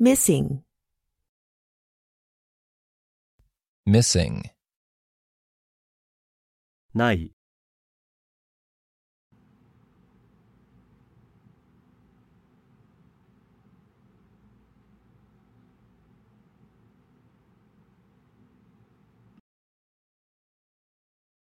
Missing. Missing. ない